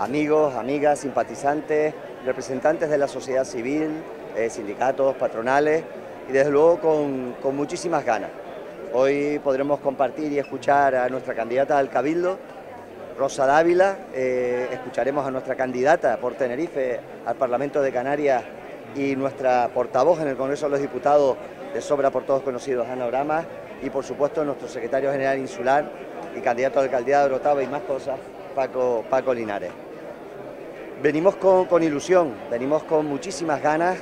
amigos, amigas, simpatizantes, representantes de la sociedad civil, eh, sindicatos, patronales y desde luego con, muchísimas ganas. Hoy podremos compartir y escuchar a nuestra candidata al Cabildo, Rosa Dávila, eh, escucharemos a nuestra candidata por Tenerife al Parlamento de Canarias y nuestra portavoz en el Congreso de los Diputados de sobra por todos conocidos, Ana Brama, y por supuesto nuestro secretario general insular y candidato a alcaldía de Orotava y más cosas, Paco, Paco Linares. Venimos con, ilusión, venimos con muchísimas ganas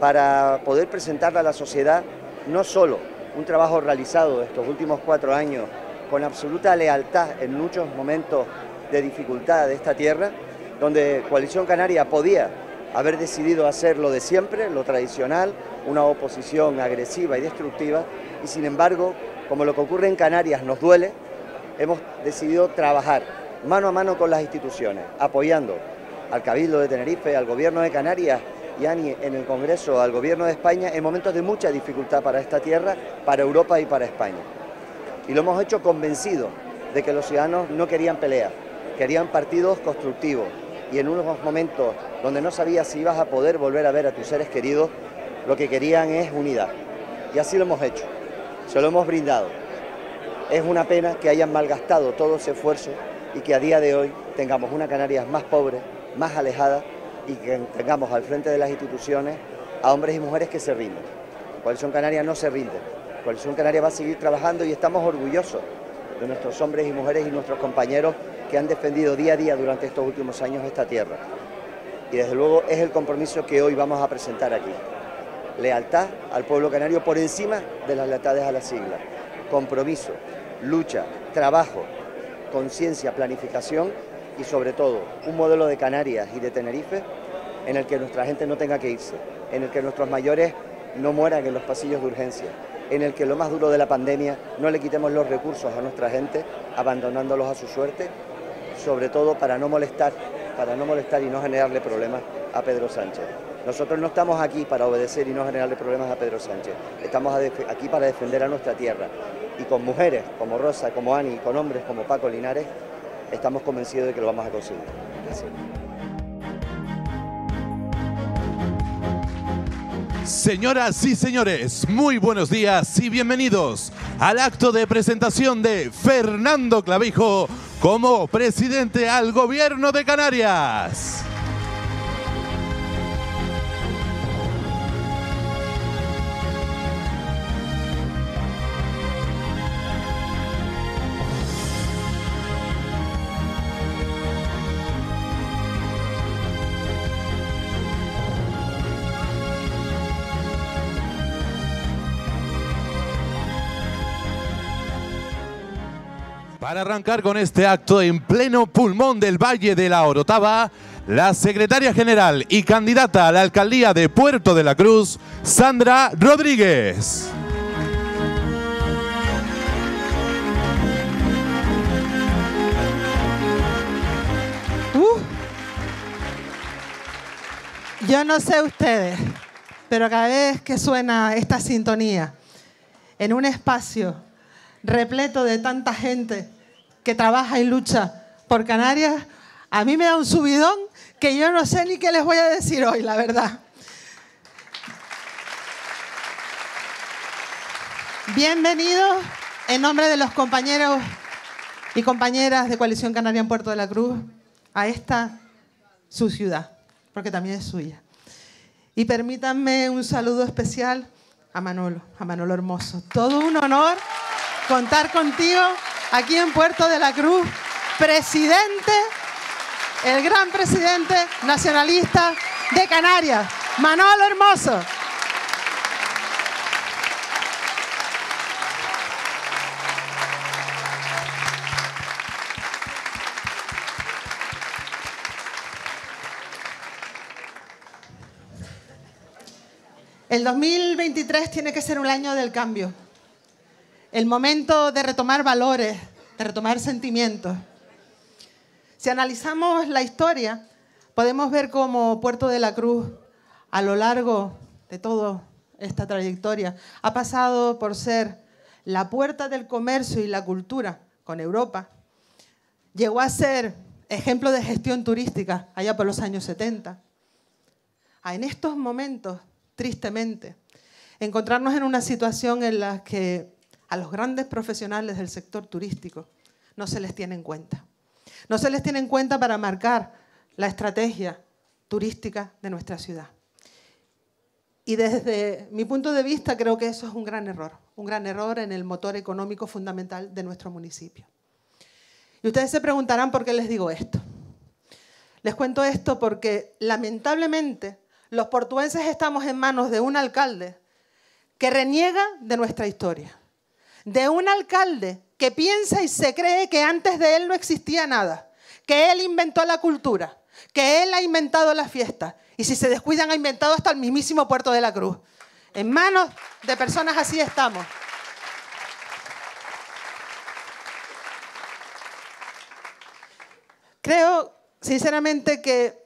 para poder presentarle a la sociedad no solo un trabajo realizado estos últimos cuatro años con absoluta lealtad en muchos momentos de dificultad de esta tierra, donde Coalición Canaria podía haber decidido hacer lo de siempre, lo tradicional, una oposición agresiva y destructiva, y sin embargo, como lo que ocurre en Canarias nos duele, hemos decidido trabajar mano a mano con las instituciones, apoyando al Cabildo de Tenerife, al Gobierno de Canarias y en el Congreso, al Gobierno de España, en momentos de mucha dificultad para esta tierra, para Europa y para España. Y lo hemos hecho convencidos de que los ciudadanos no querían peleas, querían partidos constructivos. Y en unos momentos donde no sabías si ibas a poder volver a ver a tus seres queridos, lo que querían es unidad. Y así lo hemos hecho, se lo hemos brindado. Es una pena que hayan malgastado todo ese esfuerzo y que a día de hoy tengamos una Canarias más pobre, más alejada y que tengamos al frente de las instituciones a hombres y mujeres que se rinden. Coalición Canaria no se rinde. Coalición Canaria va a seguir trabajando y estamos orgullosos de nuestros hombres y mujeres y nuestros compañeros que han defendido día a día durante estos últimos años esta tierra. Y desde luego es el compromiso que hoy vamos a presentar aquí. Lealtad al pueblo canario por encima de las lealtades a la sigla. Compromiso, lucha, trabajo, conciencia, planificación y sobre todo un modelo de Canarias y de Tenerife en el que nuestra gente no tenga que irse, en el que nuestros mayores no mueran en los pasillos de urgencia, en el que lo más duro de la pandemia no le quitemos los recursos a nuestra gente, abandonándolos a su suerte, sobre todo para no molestar, para no molestar y no generarle problemas a Pedro Sánchez. Nosotros no estamos aquí para obedecer y no generarle problemas a Pedro Sánchez, estamos aquí para defender a nuestra tierra. Y con mujeres como Rosa, como Ani, ...y con hombres como Paco Linares, estamos convencidos de que lo vamos a conseguir. Señoras y señores, muy buenos días y bienvenidos al acto de presentación de Fernando Clavijo como presidente al gobierno de Canarias. Para arrancar con este acto en pleno pulmón del Valle de la Orotava, la secretaria general y candidata a la alcaldía de Puerto de la Cruz, Sandra Rodríguez. Uh. Yo no sé ustedes, pero cada vez que suena esta sintonía en un espacio repleto de tanta gente que trabaja y lucha por Canarias, a mí me da un subidón que yo no sé ni qué les voy a decir hoy, la verdad. Bienvenidos en nombre de los compañeros y compañeras de Coalición Canaria en Puerto de la Cruz a esta su ciudad, porque también es suya. Y permítanme un saludo especial a Manolo, a Manolo Hermoso. Todo un honor contar contigo aquí en Puerto de la Cruz, presidente, el gran presidente nacionalista de Canarias, Manolo Hermoso. El 2023 tiene que ser un año del cambio el momento de retomar valores, de retomar sentimientos. Si analizamos la historia, podemos ver cómo Puerto de la Cruz, a lo largo de toda esta trayectoria, ha pasado por ser la puerta del comercio y la cultura con Europa. Llegó a ser ejemplo de gestión turística allá por los años 70. Ah, en estos momentos, tristemente, encontrarnos en una situación en la que a los grandes profesionales del sector turístico no se les tiene en cuenta. No se les tiene en cuenta para marcar la estrategia turística de nuestra ciudad. Y desde mi punto de vista creo que eso es un gran error, un gran error en el motor económico fundamental de nuestro municipio. Y ustedes se preguntarán por qué les digo esto. Les cuento esto porque lamentablemente los portuenses estamos en manos de un alcalde que reniega de nuestra historia, de un alcalde que piensa y se cree que antes de él no existía nada, que él inventó la cultura, que él ha inventado la fiesta y si se descuidan ha inventado hasta el mismísimo puerto de la cruz. En manos de personas así estamos. Creo, sinceramente, que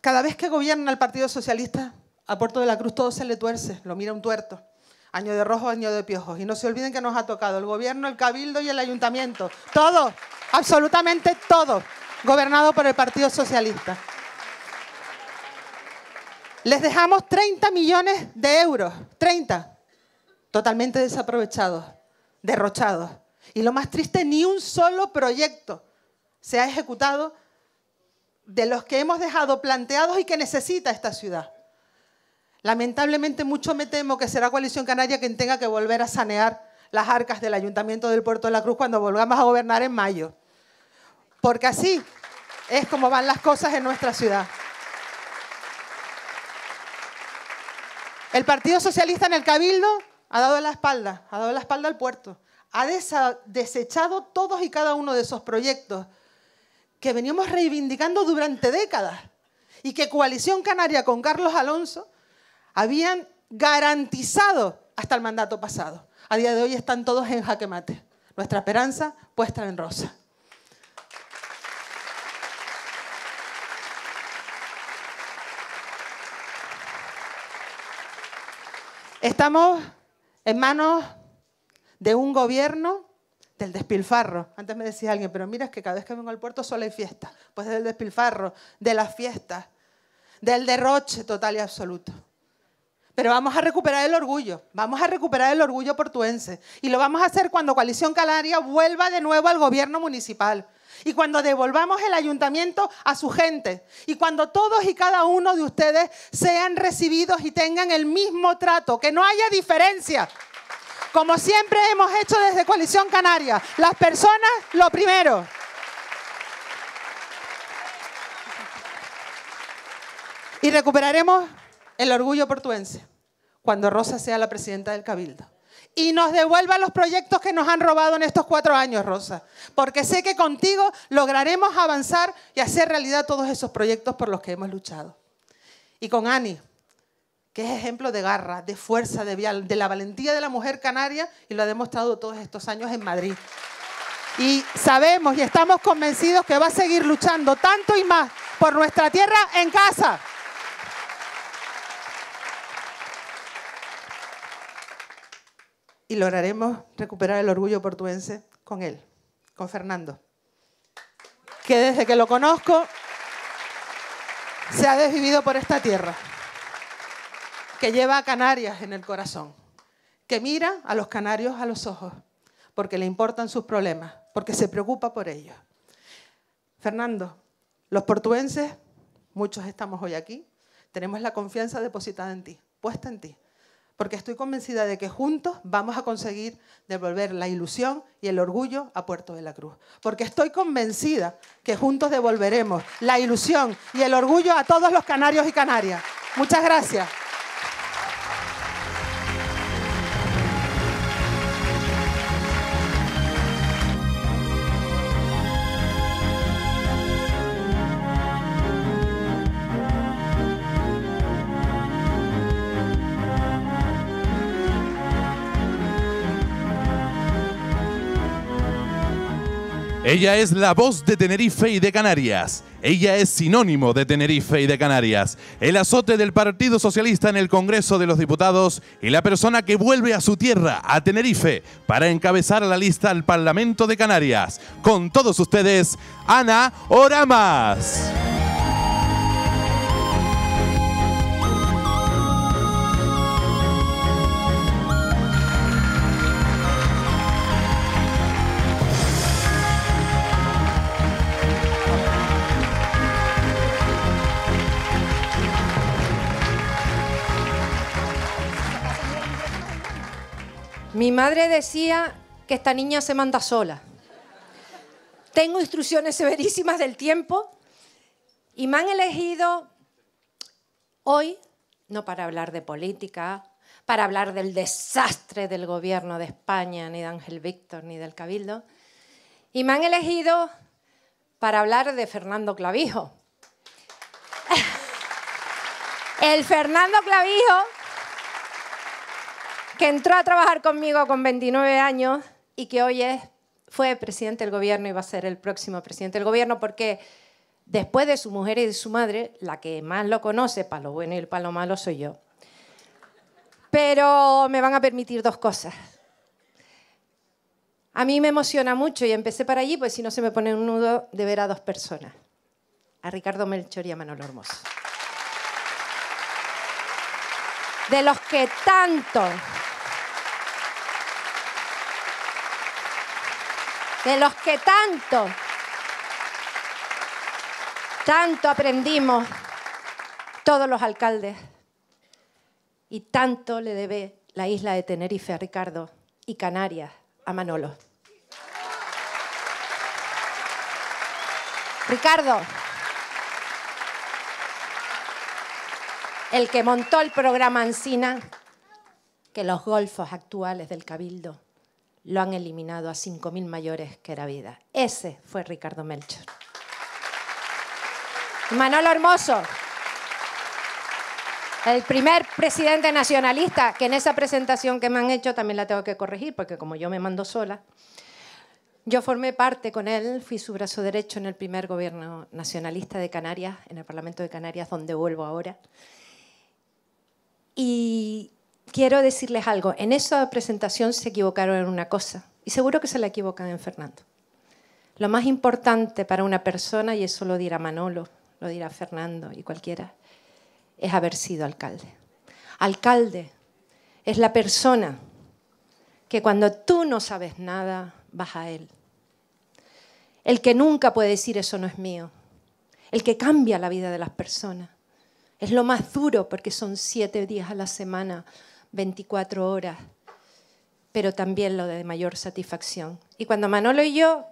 cada vez que gobierna el Partido Socialista, a Puerto de la Cruz todo se le tuerce, lo mira un tuerto año de rojo, año de piojos. Y no se olviden que nos ha tocado el gobierno, el cabildo y el ayuntamiento. Todo, absolutamente todo, gobernado por el Partido Socialista. Les dejamos 30 millones de euros, 30, totalmente desaprovechados, derrochados. Y lo más triste, ni un solo proyecto se ha ejecutado de los que hemos dejado planteados y que necesita esta ciudad. Lamentablemente mucho me temo que será Coalición Canaria quien tenga que volver a sanear las arcas del Ayuntamiento del Puerto de la Cruz cuando volvamos a gobernar en mayo. Porque así es como van las cosas en nuestra ciudad. El Partido Socialista en el Cabildo ha dado la espalda, ha dado la espalda al puerto. Ha desechado todos y cada uno de esos proyectos que veníamos reivindicando durante décadas y que Coalición Canaria con Carlos Alonso habían garantizado hasta el mandato pasado. A día de hoy están todos en jaque mate. Nuestra esperanza puesta en rosa. Estamos en manos de un gobierno del despilfarro. Antes me decía alguien, pero mira, es que cada vez que vengo al puerto solo hay fiesta. Pues del despilfarro, de las fiestas, del derroche total y absoluto. Pero vamos a recuperar el orgullo, vamos a recuperar el orgullo portuense. Y lo vamos a hacer cuando Coalición Canaria vuelva de nuevo al gobierno municipal. Y cuando devolvamos el ayuntamiento a su gente. Y cuando todos y cada uno de ustedes sean recibidos y tengan el mismo trato, que no haya diferencia. Como siempre hemos hecho desde Coalición Canaria, las personas lo primero. Y recuperaremos el orgullo portuense cuando Rosa sea la presidenta del Cabildo. Y nos devuelva los proyectos que nos han robado en estos cuatro años, Rosa. Porque sé que contigo lograremos avanzar y hacer realidad todos esos proyectos por los que hemos luchado. Y con Ani, que es ejemplo de garra, de fuerza, de, la valentía de la mujer canaria y lo ha demostrado todos estos años en Madrid. Y sabemos y estamos convencidos que va a seguir luchando tanto y más por nuestra tierra en casa. y lograremos recuperar el orgullo portuense con él, con Fernando, que desde que lo conozco se ha desvivido por esta tierra, que lleva a Canarias en el corazón, que mira a los canarios a los ojos, porque le importan sus problemas, porque se preocupa por ellos. Fernando, los portuenses, muchos estamos hoy aquí, tenemos la confianza depositada en ti, puesta en ti porque estoy convencida de que juntos vamos a conseguir devolver la ilusión y el orgullo a Puerto de la Cruz. Porque estoy convencida que juntos devolveremos la ilusión y el orgullo a todos los canarios y canarias. Muchas gracias. Ella es la voz de Tenerife y de Canarias. Ella es sinónimo de Tenerife y de Canarias. El azote del Partido Socialista en el Congreso de los Diputados y la persona que vuelve a su tierra, a Tenerife, para encabezar la lista al Parlamento de Canarias. Con todos ustedes, Ana Oramas. Mi madre decía que esta niña se manda sola. Tengo instrucciones severísimas del tiempo y me han elegido hoy no para hablar de política, para hablar del desastre del gobierno de España, ni de Ángel Víctor, ni del Cabildo, y me han elegido para hablar de Fernando Clavijo. El Fernando Clavijo que entró a trabajar conmigo con 29 años y que hoy es, fue presidente del gobierno y va a ser el próximo presidente del gobierno porque después de su mujer y de su madre, la que más lo conoce para lo bueno y para lo malo soy yo. Pero me van a permitir dos cosas. A mí me emociona mucho y empecé para allí, pues si no se me pone un nudo de ver a dos personas, a Ricardo Melchor y a Manolo Hermoso. De los que tanto de los que tanto, tanto aprendimos todos los alcaldes. Y tanto le debe la isla de Tenerife a Ricardo y Canarias a Manolo. Ricardo, el que montó el programa Encina, que los golfos actuales del Cabildo lo han eliminado a 5.000 mayores que era vida. Ese fue Ricardo Melchor. Manolo Hermoso, el primer presidente nacionalista, que en esa presentación que me han hecho también la tengo que corregir, porque como yo me mando sola, yo formé parte con él, fui su brazo derecho en el primer gobierno nacionalista de Canarias, en el Parlamento de Canarias, donde vuelvo ahora. Y quiero decirles algo. En esa presentación se equivocaron en una cosa y seguro que se la equivocan en Fernando. Lo más importante para una persona, y eso lo dirá Manolo, lo dirá Fernando y cualquiera, es haber sido alcalde. Alcalde es la persona que cuando tú no sabes nada, vas a él. El que nunca puede decir eso no es mío. El que cambia la vida de las personas. Es lo más duro porque son siete días a la semana 24 horas, pero también lo de mayor satisfacción. Y cuando Manolo y yo,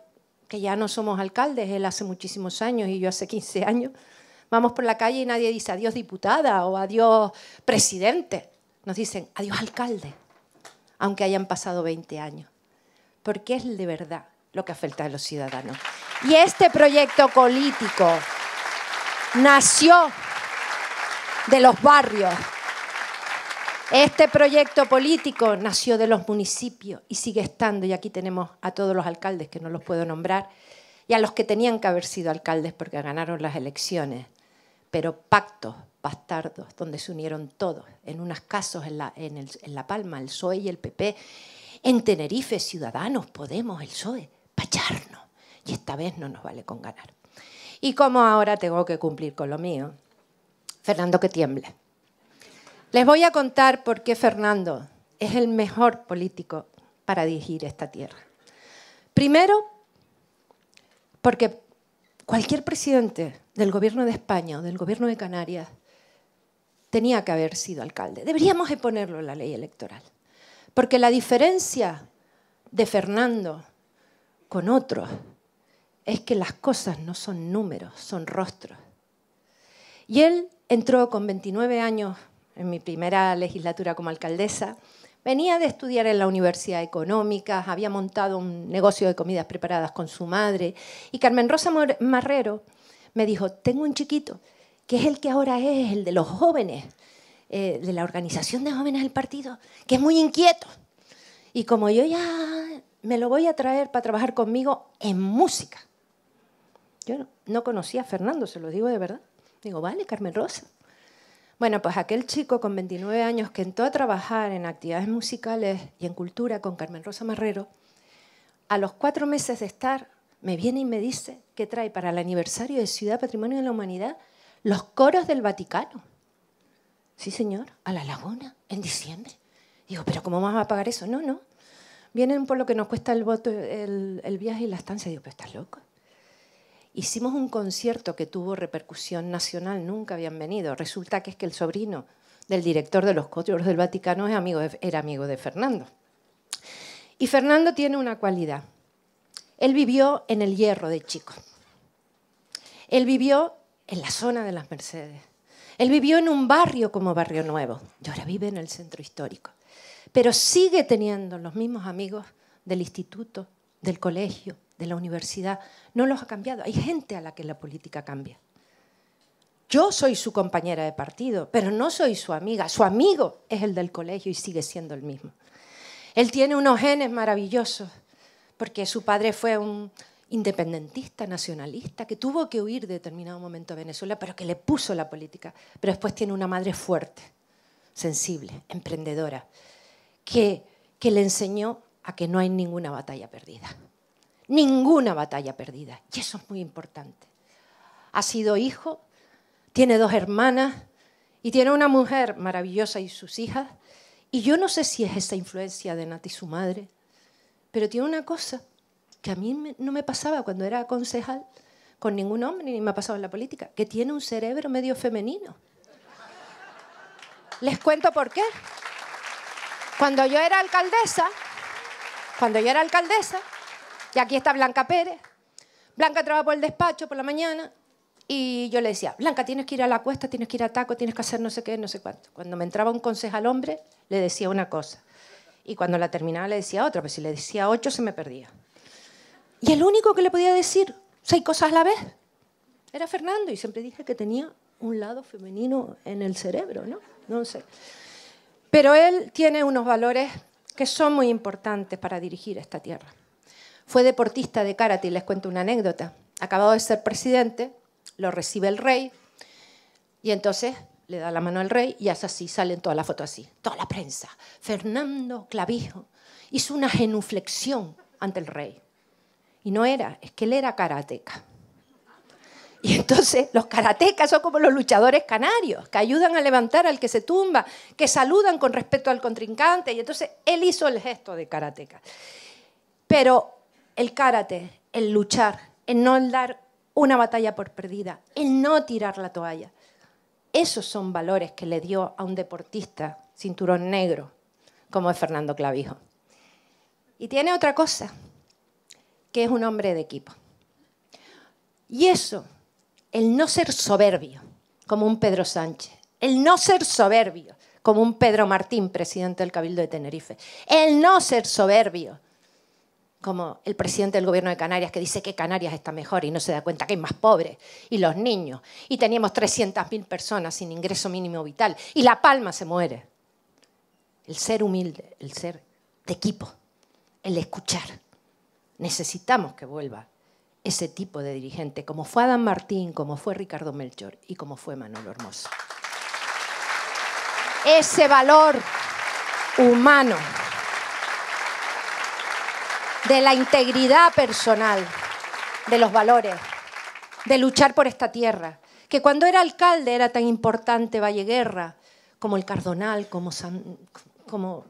que ya no somos alcaldes, él hace muchísimos años y yo hace 15 años, vamos por la calle y nadie dice adiós diputada o adiós presidente, nos dicen adiós alcalde, aunque hayan pasado 20 años, porque es de verdad lo que afecta a los ciudadanos. Y este proyecto político nació de los barrios, este proyecto político nació de los municipios y sigue estando, y aquí tenemos a todos los alcaldes que no los puedo nombrar, y a los que tenían que haber sido alcaldes porque ganaron las elecciones, pero pactos bastardos donde se unieron todos, en unas casos en La, en la Palma, el PSOE y el PP, en Tenerife, Ciudadanos, Podemos, el PSOE, pacharnos. Y esta vez no nos vale con ganar. Y como ahora tengo que cumplir con lo mío, Fernando que tiemble. Les voy a contar por qué Fernando es el mejor político para dirigir esta tierra. Primero, porque cualquier presidente del gobierno de España o del gobierno de Canarias tenía que haber sido alcalde. Deberíamos exponerlo en la ley electoral. Porque la diferencia de Fernando con otros es que las cosas no son números, son rostros. Y él entró con 29 años en mi primera legislatura como alcaldesa. Venía de estudiar en la Universidad Económica, había montado un negocio de comidas preparadas con su madre y Carmen Rosa Marrero me dijo, tengo un chiquito, que es el que ahora es, el de los jóvenes, eh, de la organización de jóvenes del partido, que es muy inquieto. Y como yo ya me lo voy a traer para trabajar conmigo en música. Yo no conocía a Fernando, se lo digo de verdad. Digo, vale, Carmen Rosa. Bueno, pues aquel chico con 29 años que entró a trabajar en actividades musicales y en cultura con Carmen Rosa Marrero, a los cuatro meses de estar, me viene y me dice que trae para el aniversario de Ciudad Patrimonio de la Humanidad los coros del Vaticano. Sí, señor, a la laguna, en diciembre. Digo, pero ¿cómo vamos a pagar eso? No, no. Vienen por lo que nos cuesta el, voto, el, viaje y la estancia. Digo, pero estás loco. Hicimos un concierto que tuvo repercusión nacional, nunca habían venido. Resulta que es que el sobrino del director de los Códigos del Vaticano es era amigo de Fernando. Y Fernando tiene una cualidad. Él vivió en el hierro de chico. Él vivió en la zona de las Mercedes. Él vivió en un barrio como Barrio Nuevo y ahora vive en el centro histórico. Pero sigue teniendo los mismos amigos del instituto, del colegio, de la universidad, no los ha cambiado. Hay gente a la que la política cambia. Yo soy su compañera de partido, pero no soy su amiga. Su amigo es el del colegio y sigue siendo el mismo. Él tiene unos genes maravillosos, porque su padre fue un independentista, nacionalista, que tuvo que huir de determinado momento a Venezuela, pero que le puso la política. Pero después tiene una madre fuerte, sensible, emprendedora, que, que le enseñó a que no hay ninguna batalla perdida ninguna batalla perdida. Y eso es muy importante. Ha sido hijo, tiene dos hermanas y tiene una mujer maravillosa y sus hijas. Y yo no sé si es esa influencia de Nati, su madre, pero tiene una cosa que a mí no me pasaba cuando era concejal con ningún hombre, ni me ha pasado en la política, que tiene un cerebro medio femenino. Les cuento por qué. Cuando yo era alcaldesa, cuando yo era alcaldesa, y aquí está Blanca Pérez. Blanca trabaja por el despacho por la mañana y yo le decía, Blanca, tienes que ir a la cuesta, tienes que ir a taco, tienes que hacer no sé qué, no sé cuánto. Cuando me entraba un consejo al hombre, le decía una cosa. Y cuando la terminaba le decía otra, pero pues si le decía ocho se me perdía. Y el único que le podía decir seis cosas a la vez era Fernando. Y siempre dije que tenía un lado femenino en el cerebro, ¿no? No sé. Pero él tiene unos valores que son muy importantes para dirigir esta tierra. Fue deportista de karate y les cuento una anécdota. Acabado de ser presidente, lo recibe el rey y entonces le da la mano al rey y es así, salen todas las fotos así, toda la prensa. Fernando Clavijo hizo una genuflexión ante el rey. Y no era, es que él era karateca. Y entonces los karatecas son como los luchadores canarios, que ayudan a levantar al que se tumba, que saludan con respeto al contrincante. Y entonces él hizo el gesto de karateca. Pero el karate, el luchar, el no dar una batalla por perdida, el no tirar la toalla. Esos son valores que le dio a un deportista cinturón negro como es Fernando Clavijo. Y tiene otra cosa, que es un hombre de equipo. Y eso, el no ser soberbio, como un Pedro Sánchez, el no ser soberbio, como un Pedro Martín, presidente del Cabildo de Tenerife, el no ser soberbio, como el presidente del gobierno de Canarias que dice que Canarias está mejor y no se da cuenta que hay más pobres y los niños y teníamos 300.000 personas sin ingreso mínimo vital y La Palma se muere. El ser humilde, el ser de equipo, el escuchar. Necesitamos que vuelva ese tipo de dirigente, como fue Adam Martín, como fue Ricardo Melchor y como fue Manolo Hermoso. Ese valor humano de la integridad personal, de los valores, de luchar por esta tierra, que cuando era alcalde era tan importante Guerra, como el Cardonal, como, como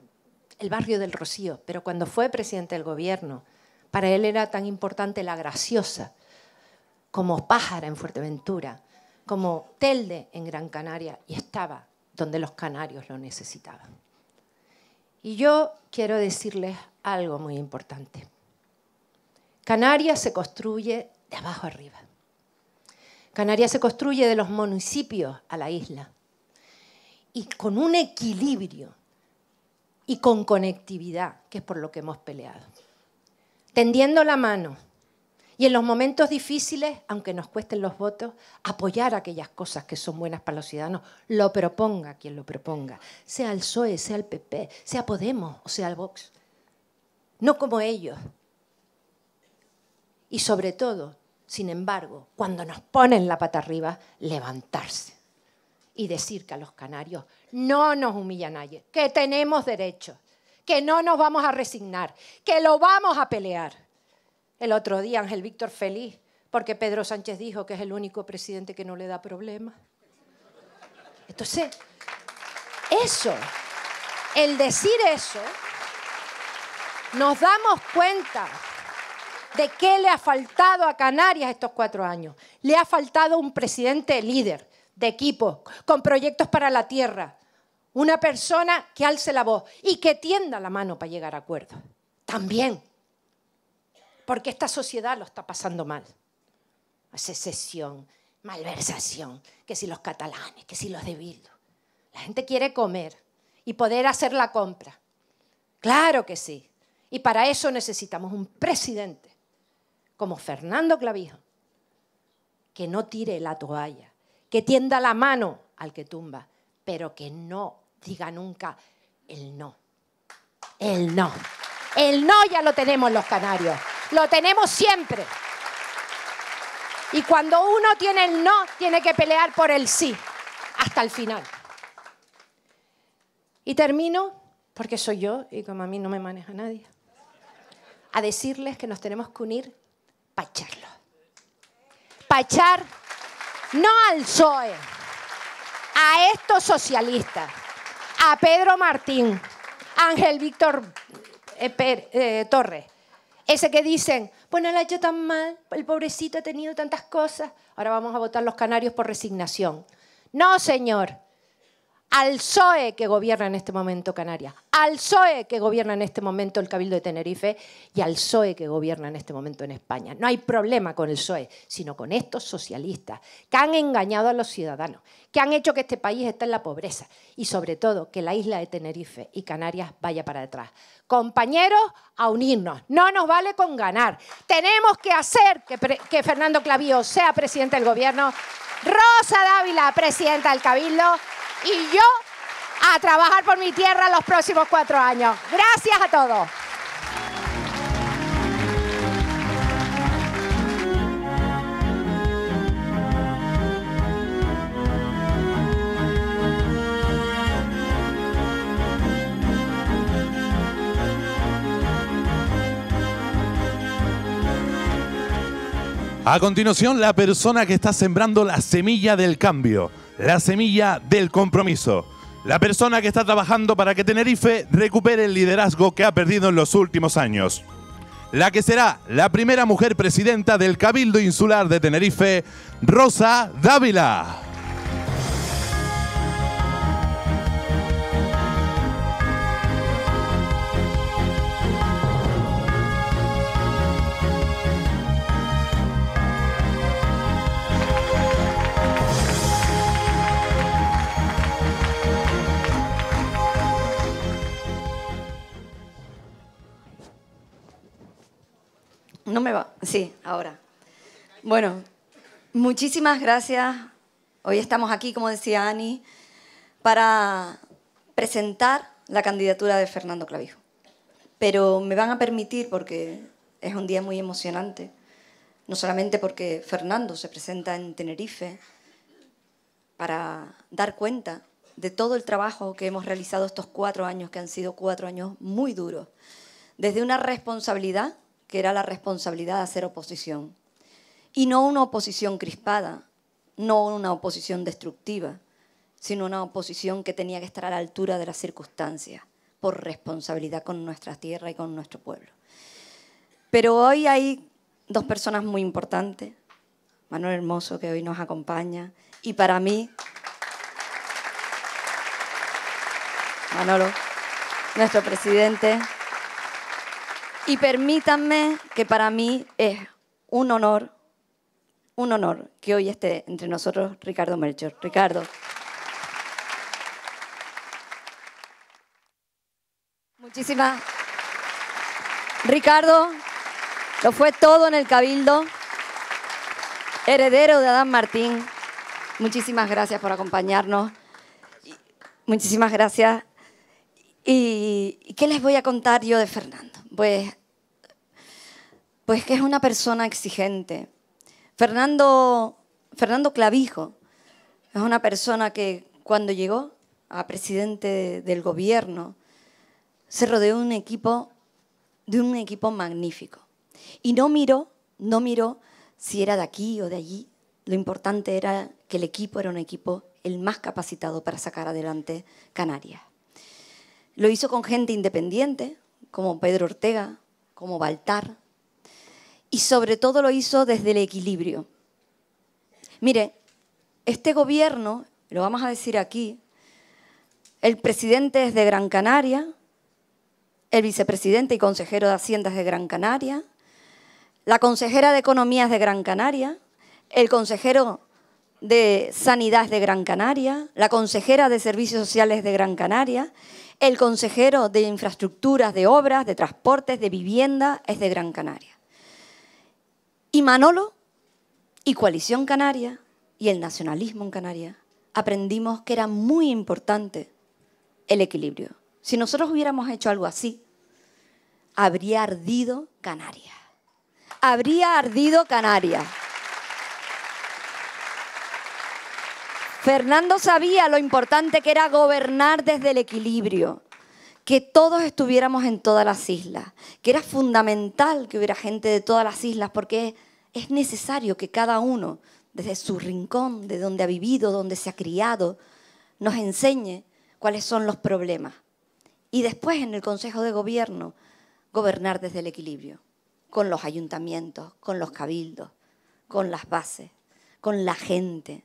el barrio del Rocío, pero cuando fue presidente del gobierno, para él era tan importante la graciosa, como Pájara en Fuerteventura, como Telde en Gran Canaria, y estaba donde los canarios lo necesitaban. Y yo quiero decirles algo muy importante. Canarias se construye de abajo arriba. Canarias se construye de los municipios a la isla y con un equilibrio y con conectividad, que es por lo que hemos peleado. Tendiendo la mano y en los momentos difíciles, aunque nos cuesten los votos, apoyar aquellas cosas que son buenas para los ciudadanos, lo proponga quien lo proponga, sea el PSOE, sea el PP, sea Podemos o sea el Vox no como ellos. Y sobre todo, sin embargo, cuando nos ponen la pata arriba, levantarse y decir que a los canarios no nos humilla nadie, que tenemos derechos, que no nos vamos a resignar, que lo vamos a pelear. El otro día Ángel Víctor feliz porque Pedro Sánchez dijo que es el único presidente que no le da problemas. Entonces, eso, el decir eso, nos damos cuenta de qué le ha faltado a Canarias estos cuatro años. Le ha faltado un presidente líder de equipo, con proyectos para la tierra, una persona que alce la voz y que tienda la mano para llegar a acuerdos. También, porque esta sociedad lo está pasando mal. Secesión, malversación, que si los catalanes, que si los de La gente quiere comer y poder hacer la compra. Claro que sí. Y para eso necesitamos un presidente como Fernando Clavija, que no tire la toalla, que tienda la mano al que tumba, pero que no diga nunca el no. El no. El no ya lo tenemos los canarios. Lo tenemos siempre. Y cuando uno tiene el no, tiene que pelear por el sí, hasta el final. Y termino, porque soy yo y como a mí no me maneja nadie a decirles que nos tenemos que unir para echarlo. Para echar no al PSOE, a estos socialistas, a Pedro Martín, Ángel Víctor eh, eh, Torres, ese que dicen, bueno, lo ha hecho tan mal, el pobrecito ha tenido tantas cosas, ahora vamos a votar los canarios por resignación. No, señor al PSOE que gobierna en este momento Canarias, al PSOE que gobierna en este momento el Cabildo de Tenerife y al PSOE que gobierna en este momento en España. No hay problema con el PSOE, sino con estos socialistas que han engañado a los ciudadanos, que han hecho que este país esté en la pobreza y sobre todo que la isla de Tenerife y Canarias vaya para atrás. Compañeros, a unirnos. No nos vale con ganar. Tenemos que hacer que, que Fernando Clavío sea presidente del gobierno, Rosa Dávila presidenta del Cabildo y yo a trabajar por mi tierra los próximos cuatro años. Gracias a todos. A continuación, la persona que está sembrando la semilla del cambio la semilla del compromiso. La persona que está trabajando para que Tenerife recupere el liderazgo que ha perdido en los últimos años. La que será la primera mujer presidenta del Cabildo Insular de Tenerife, Rosa Dávila. No me va. Sí, ahora. Bueno, muchísimas gracias. Hoy estamos aquí, como decía Ani, para presentar la candidatura de Fernando Clavijo. Pero me van a permitir, porque es un día muy emocionante, no solamente porque Fernando se presenta en Tenerife para dar cuenta de todo el trabajo que hemos realizado estos cuatro años, que han sido cuatro años muy duros, desde una responsabilidad que era la responsabilidad de hacer oposición. Y no una oposición crispada, no una oposición destructiva, sino una oposición que tenía que estar a la altura de las circunstancias, por responsabilidad con nuestra tierra y con nuestro pueblo. Pero hoy hay dos personas muy importantes, Manuel Hermoso, que hoy nos acompaña, y para mí, Manolo, nuestro presidente, y permítanme que para mí es un honor, un honor que hoy esté entre nosotros Ricardo Melchor. Ricardo. Muchísimas. Ricardo, lo fue todo en el Cabildo, heredero de Adán Martín. Muchísimas gracias por acompañarnos. Muchísimas gracias. ¿Y qué les voy a contar yo de Fernando? Pues, pues que es una persona exigente. Fernando, Fernando Clavijo es una persona que cuando llegó a presidente del gobierno se rodeó un equipo, de un equipo magnífico. Y no miró, no miró si era de aquí o de allí. Lo importante era que el equipo era un equipo el más capacitado para sacar adelante Canarias. Lo hizo con gente independiente, como Pedro Ortega, como Baltar, y sobre todo lo hizo desde el equilibrio. Mire, este gobierno, lo vamos a decir aquí, el presidente es de Gran Canaria, el vicepresidente y consejero de Hacienda de Gran Canaria, la consejera de Economía de Gran Canaria, el consejero de Sanidad de Gran Canaria, la consejera de Servicios Sociales de Gran Canaria el consejero de infraestructuras, de obras, de transportes, de vivienda es de Gran Canaria. Y Manolo y Coalición Canaria y el nacionalismo en Canarias aprendimos que era muy importante el equilibrio. Si nosotros hubiéramos hecho algo así, habría ardido Canarias. Habría ardido Canarias. Fernando sabía lo importante que era gobernar desde el equilibrio, que todos estuviéramos en todas las islas, que era fundamental que hubiera gente de todas las islas, porque es necesario que cada uno, desde su rincón, de donde ha vivido, donde se ha criado, nos enseñe cuáles son los problemas. Y después en el Consejo de Gobierno, gobernar desde el equilibrio, con los ayuntamientos, con los cabildos, con las bases, con la gente,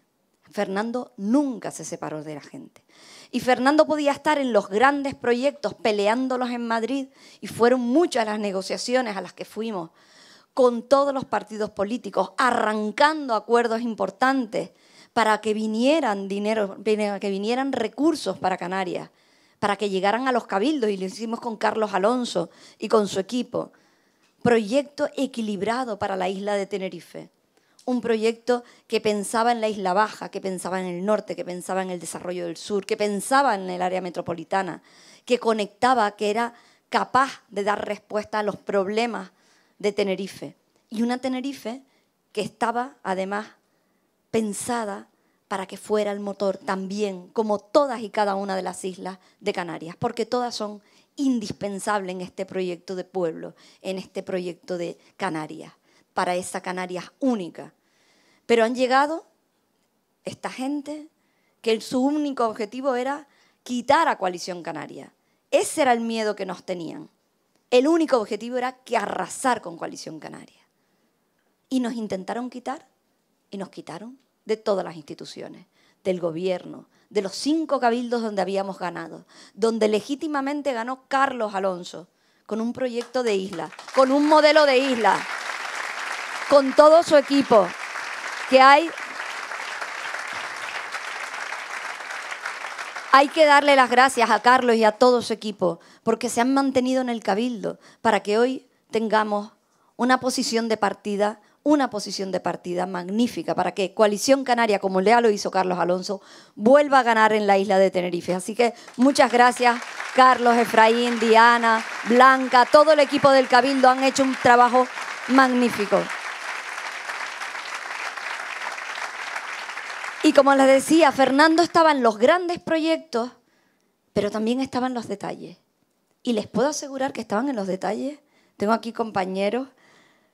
Fernando nunca se separó de la gente. Y Fernando podía estar en los grandes proyectos peleándolos en Madrid y fueron muchas las negociaciones a las que fuimos con todos los partidos políticos, arrancando acuerdos importantes para que vinieran que vinieran recursos para Canarias, para que llegaran a los cabildos y lo hicimos con Carlos Alonso y con su equipo. Proyecto equilibrado para la isla de Tenerife un proyecto que pensaba en la isla baja, que pensaba en el norte, que pensaba en el desarrollo del sur, que pensaba en el área metropolitana, que conectaba, que era capaz de dar respuesta a los problemas de Tenerife. Y una Tenerife que estaba además pensada para que fuera el motor también, como todas y cada una de las islas de Canarias, porque todas son indispensables en este proyecto de pueblo, en este proyecto de Canarias, para esa Canarias única, pero han llegado esta gente que su único objetivo era quitar a Coalición Canaria. Ese era el miedo que nos tenían. El único objetivo era que arrasar con Coalición Canaria. Y nos intentaron quitar y nos quitaron de todas las instituciones, del gobierno, de los cinco cabildos donde habíamos ganado, donde legítimamente ganó Carlos Alonso, con un proyecto de isla, con un modelo de isla, con todo su equipo, que hay... Hay que darle las gracias a Carlos y a todo su equipo porque se han mantenido en el cabildo para que hoy tengamos una posición de partida, una posición de partida magnífica para que Coalición Canaria, como ya lo hizo Carlos Alonso, vuelva a ganar en la isla de Tenerife. Así que muchas gracias Carlos, Efraín, Diana, Blanca, todo el equipo del cabildo han hecho un trabajo magnífico. Y como les decía, Fernando estaba en los grandes proyectos, pero también estaba en los detalles. Y les puedo asegurar que estaban en los detalles. Tengo aquí compañeros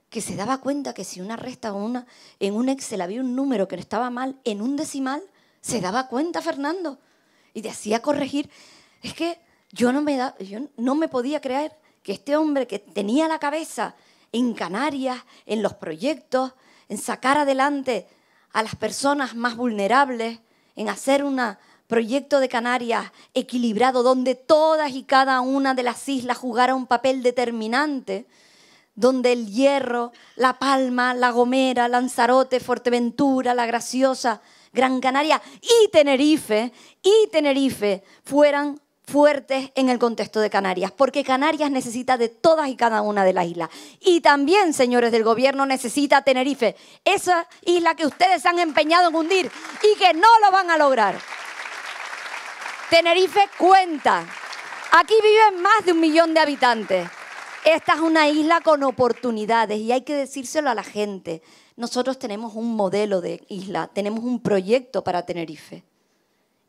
que se daba cuenta que si una resta o una, en un Excel había un número que no estaba mal, en un decimal, se daba cuenta Fernando. Y decía corregir. Es que yo no me podía creer que este hombre que tenía la cabeza en Canarias, en los proyectos, en sacar adelante a las personas más vulnerables, en hacer un proyecto de Canarias equilibrado, donde todas y cada una de las islas jugara un papel determinante, donde el Hierro, La Palma, La Gomera, Lanzarote, Fuerteventura, La Graciosa, Gran Canaria y Tenerife, y Tenerife fueran fuertes en el contexto de Canarias, porque Canarias necesita de todas y cada una de las islas. Y también, señores del gobierno, necesita Tenerife, esa isla que ustedes han empeñado en hundir y que no lo van a lograr. Tenerife cuenta. Aquí viven más de un millón de habitantes. Esta es una isla con oportunidades y hay que decírselo a la gente. Nosotros tenemos un modelo de isla, tenemos un proyecto para Tenerife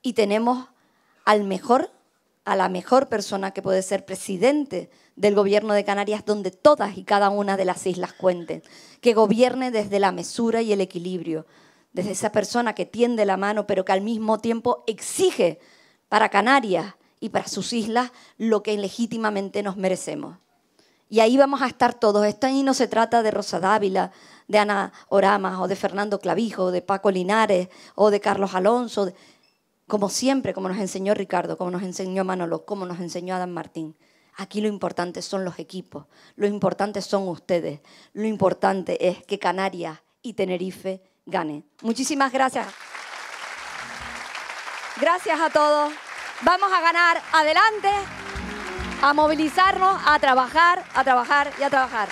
y tenemos al mejor a la mejor persona que puede ser presidente del gobierno de Canarias, donde todas y cada una de las islas cuenten, que gobierne desde la mesura y el equilibrio, desde esa persona que tiende la mano, pero que al mismo tiempo exige para Canarias y para sus islas lo que legítimamente nos merecemos. Y ahí vamos a estar todos. Esto ahí no se trata de Rosa Dávila, de Ana Oramas, o de Fernando Clavijo, o de Paco Linares, o de Carlos Alonso como siempre, como nos enseñó Ricardo, como nos enseñó Manolo, como nos enseñó Adam Martín. Aquí lo importante son los equipos, lo importante son ustedes, lo importante es que Canarias y Tenerife ganen. Muchísimas gracias. Gracias a todos. Vamos a ganar adelante, a movilizarnos, a trabajar, a trabajar y a trabajar.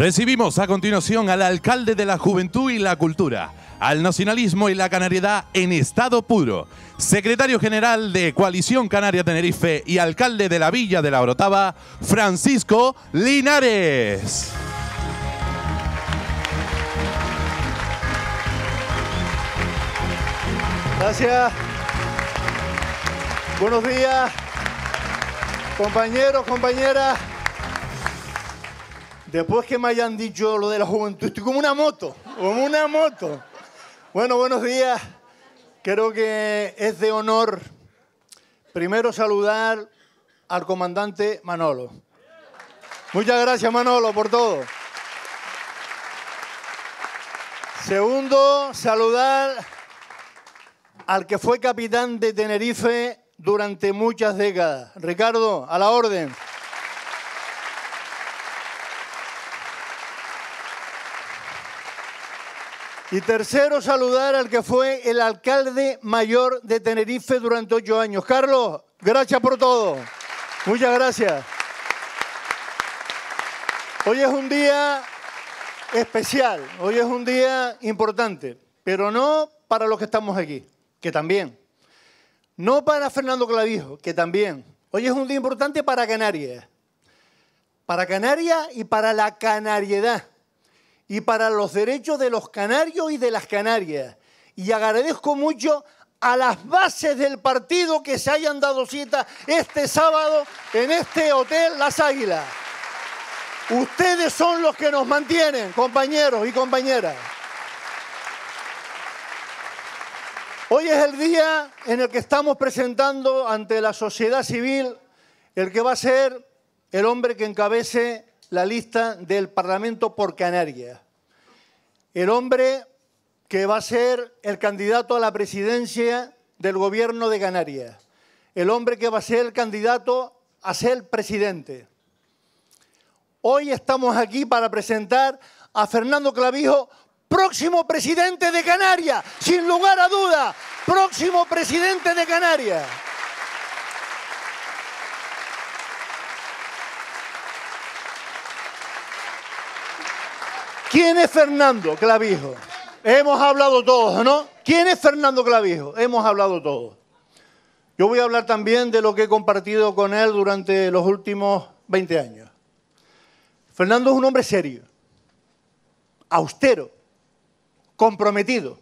Recibimos a continuación al alcalde de la juventud y la cultura, al nacionalismo y la canariedad en estado puro, secretario general de Coalición Canaria Tenerife y alcalde de la Villa de la Orotava, Francisco Linares. Gracias. Buenos días, compañeros, compañeras. Después que me hayan dicho lo de la juventud, estoy como una moto, como una moto. Bueno, buenos días. Creo que es de honor primero saludar al comandante Manolo. Muchas gracias Manolo por todo. Segundo, saludar al que fue capitán de Tenerife durante muchas décadas. Ricardo, a la orden. Y tercero, saludar al que fue el alcalde mayor de Tenerife durante ocho años. Carlos, gracias por todo. Muchas gracias. Hoy es un día especial, hoy es un día importante, pero no para los que estamos aquí, que también. No para Fernando Clavijo, que también. Hoy es un día importante para Canarias. Para Canarias y para la canariedad y para los derechos de los canarios y de las canarias. Y agradezco mucho a las bases del partido que se hayan dado cita este sábado en este Hotel Las Águilas. Ustedes son los que nos mantienen, compañeros y compañeras. Hoy es el día en el que estamos presentando ante la sociedad civil el que va a ser el hombre que encabece la lista del Parlamento por Canarias. El hombre que va a ser el candidato a la presidencia del gobierno de Canarias. El hombre que va a ser el candidato a ser presidente. Hoy estamos aquí para presentar a Fernando Clavijo, próximo presidente de Canarias, sin lugar a duda, próximo presidente de Canarias. ¿Quién es Fernando Clavijo? Hemos hablado todos, ¿no? ¿Quién es Fernando Clavijo? Hemos hablado todos. Yo voy a hablar también de lo que he compartido con él durante los últimos 20 años. Fernando es un hombre serio, austero, comprometido.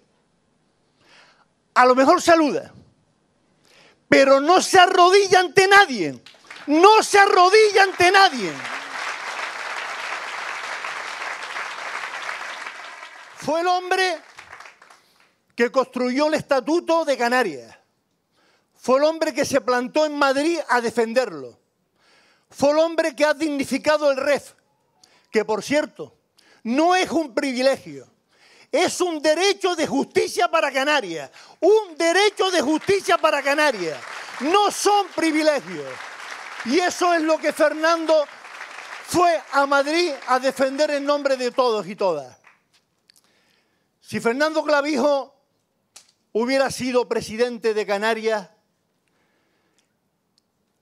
A lo mejor saluda, pero no se arrodilla ante nadie. No se arrodilla ante nadie. Fue el hombre que construyó el Estatuto de Canarias. Fue el hombre que se plantó en Madrid a defenderlo. Fue el hombre que ha dignificado el REF, que por cierto, no es un privilegio, es un derecho de justicia para Canarias. Un derecho de justicia para Canarias. No son privilegios. Y eso es lo que Fernando fue a Madrid a defender en nombre de todos y todas. Si Fernando Clavijo hubiera sido presidente de Canarias,